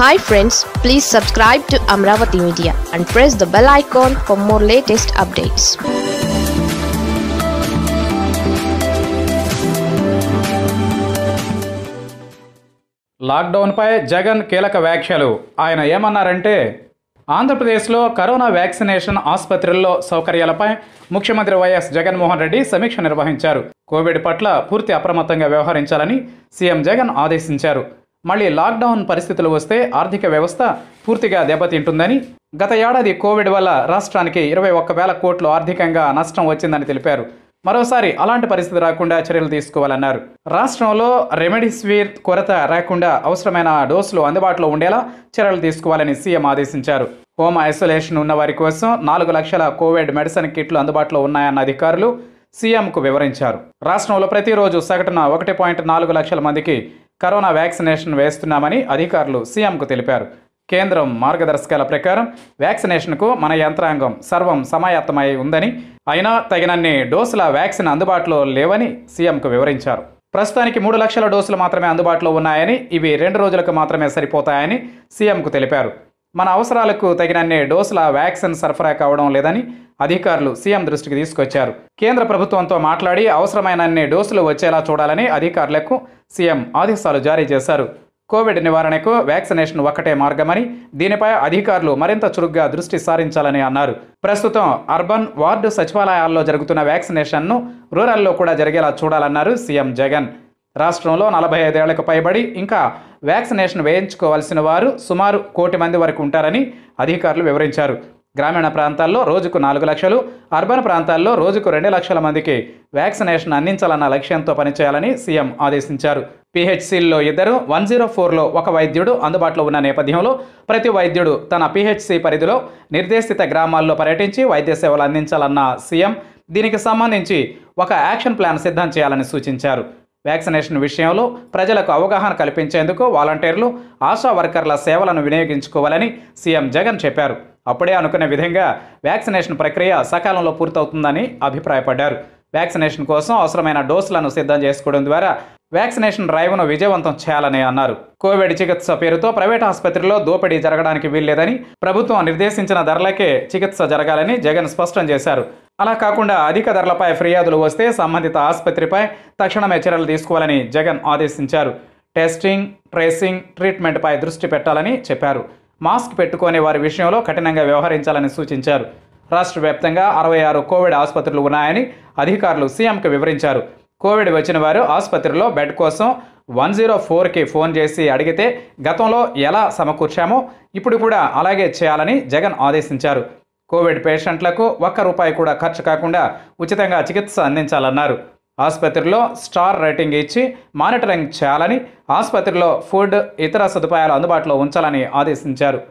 hi friends please subscribe to Amaravati media and press the bell icon for more latest updates లాక్డౌన్పై జగన్ కీలక వ్యాఖ్యలు ఆయన ఏమన్నారంటే ఆంధ్రప్రదేశ్లో కరోనా వ్యాక్సినేషన్ ఆసుపత్రుల్లో సౌకర్యాలపై ముఖ్యమంత్రి వైఎస్ జగన్మోహన్ రెడ్డి సమీక్ష నిర్వహించారు కోవిడ్ పట్ల పూర్తి అప్రమత్తంగా వ్యవహరించాలని సీఎం జగన్ ఆదేశించారు మళ్ళీ లాక్డౌన్ పరిస్థితులు వస్తే ఆర్థిక వ్యవస్థ పూర్తిగా దెబ్బతింటుందని గత ఏడాది కోవిడ్ వల్ల రాష్ట్రానికి ఇరవై ఒక్క వేల కోట్లు ఆర్థికంగా నష్టం వచ్చిందని తెలిపారు మరోసారి అలాంటి పరిస్థితి రాకుండా చర్యలు తీసుకోవాలన్నారు రాష్ట్రంలో రెమెడిసివిర్ కొరత రాకుండా అవసరమైన డోసులు అందుబాటులో ఉండేలా చర్యలు తీసుకోవాలని సీఎం ఆదేశించారు హోమ్ ఐసోలేషన్ ఉన్న వారి కోసం నాలుగు లక్షల కోవిడ్ మెడిసిన్ కిట్లు అందుబాటులో ఉన్నాయన్న అధికారులు సీఎంకు వివరించారు రాష్ట్రంలో ప్రతిరోజు సగటున ఒకటి పాయింట్ నాలుగు లక్షల మందికి కరోనా వ్యాక్సినేషన్ వేస్తున్నామని అధికారులు సీఎంకు తెలిపారు కేంద్రం మార్గదర్శకాల ప్రకారం వ్యాక్సినేషన్కు మన యంత్రాంగం సర్వం సమాయత్తమై ఉందని అయినా తగినన్ని డోసుల వ్యాక్సిన్ అందుబాటులో లేవని సీఎంకు వివరించారు ప్రస్తుతానికి మూడు లక్షల డోసులు మాత్రమే అందుబాటులో ఉన్నాయని ఇవి రెండు రోజులకు మాత్రమే సరిపోతాయని సీఎంకు తెలిపారు మన అవసరాలకు తగినన్ని డోసుల వ్యాక్సిన్ సరఫరా కావడం లేదని అధికారులు సీఎం దృష్టికి తీసుకొచ్చారు కేంద్ర ప్రభుత్వంతో మాట్లాడి అవసరమైనన్ని డోసులు వచ్చేలా చూడాలని అధికారులకు సీఎం ఆదేశాలు జారీ చేశారు కోవిడ్ నివారణకు వ్యాక్సినేషన్ ఒక్కటే మార్గమని దీనిపై అధికారులు మరింత చురుగ్గా దృష్టి సారించాలని అన్నారు ప్రస్తుతం అర్బన్ వార్డు సచివాలయాల్లో జరుగుతున్న వ్యాక్సినేషన్ను రూరల్లో కూడా జరిగేలా చూడాలన్నారు సీఎం జగన్ రాష్ట్రంలో నలభై ఐదేళ్లకు పైబడి ఇంకా వ్యాక్సినేషన్ వేయించుకోవాల్సిన వారు సుమారు కోటి మంది వరకు ఉంటారని అధికారులు వివరించారు గ్రామీణ ప్రాంతాల్లో రోజుకు నాలుగు లక్షలు అర్బన్ ప్రాంతాల్లో రోజుకు రెండు లక్షల మందికి వ్యాక్సినేషన్ అందించాలన్న లక్ష్యంతో పనిచేయాలని సీఎం ఆదేశించారు పిహెచ్సిల్లో ఇద్దరు వన్ జీరో ఫోర్లో ఒక వైద్యుడు అందుబాటులో ఉన్న నేపథ్యంలో ప్రతి వైద్యుడు తన పిహెచ్సి పరిధిలో నిర్దేశిత గ్రామాల్లో పర్యటించి వైద్య సేవలు అందించాలన్న సీఎం దీనికి సంబంధించి ఒక యాక్షన్ ప్లాన్ సిద్ధం చేయాలని సూచించారు వ్యాక్సినేషన్ విషయంలో ప్రజలకు అవగాహన కల్పించేందుకు వాలంటీర్లు ఆశా వర్కర్ల సేవలను వినియోగించుకోవాలని సీఎం జగన్ చెప్పారు అప్పుడే అనుకునే విధంగా వ్యాక్సినేషన్ ప్రక్రియ సకాలంలో పూర్తవుతుందని అభిప్రాయపడ్డారు వ్యాక్సినేషన్ కోసం అవసరమైన డోసులను సిద్ధం చేసుకోవడం ద్వారా వ్యాక్సినేషన్ డ్రైవ్ను విజయవంతం చేయాలని అన్నారు కోవిడ్ చికిత్స పేరుతో ప్రైవేట్ ఆసుపత్రిలో దోపిడీ జరగడానికి వీల్లేదని ప్రభుత్వం నిర్దేశించిన ధరలకే చికిత్స జరగాలని జగన్ స్పష్టం చేశారు అలా కాకుండా అధిక ధరలపై ఫిర్యాదులు వస్తే సంబంధిత ఆసుపత్రిపై తక్షణమే చర్యలు తీసుకోవాలని జగన్ ఆదేశించారు టెస్టింగ్ ట్రేసింగ్ ట్రీట్మెంట్పై దృష్టి పెట్టాలని చెప్పారు మాస్క్ పెట్టుకునే వారి విషయంలో కఠినంగా వ్యవహరించాలని సూచించారు రాష్ట్ర వ్యాప్తంగా అరవై ఆరు కోవిడ్ ఆసుపత్రులు ఉన్నాయని అధికారులు సీఎంకు వివరించారు కోవిడ్ వచ్చిన వారు ఆసుపత్రిలో బెడ్ కోసం వన్ జీరో ఫోర్కి ఫోన్ చేసి అడిగితే గతంలో ఎలా సమకూర్చామో ఇప్పుడు కూడా అలాగే చేయాలని జగన్ ఆదేశించారు కోవిడ్ పేషెంట్లకు ఒక్క రూపాయి కూడా ఖర్చు కాకుండా ఉచితంగా చికిత్స అందించాలన్నారు ఆసుపత్రిలో స్టార్ రేటింగ్ ఇచ్చి మానిటరింగ్ చేయాలని ఆసుపత్రిలో ఫుడ్ ఇతర సదుపాయాలు అందుబాటులో ఉంచాలని ఆదేశించారు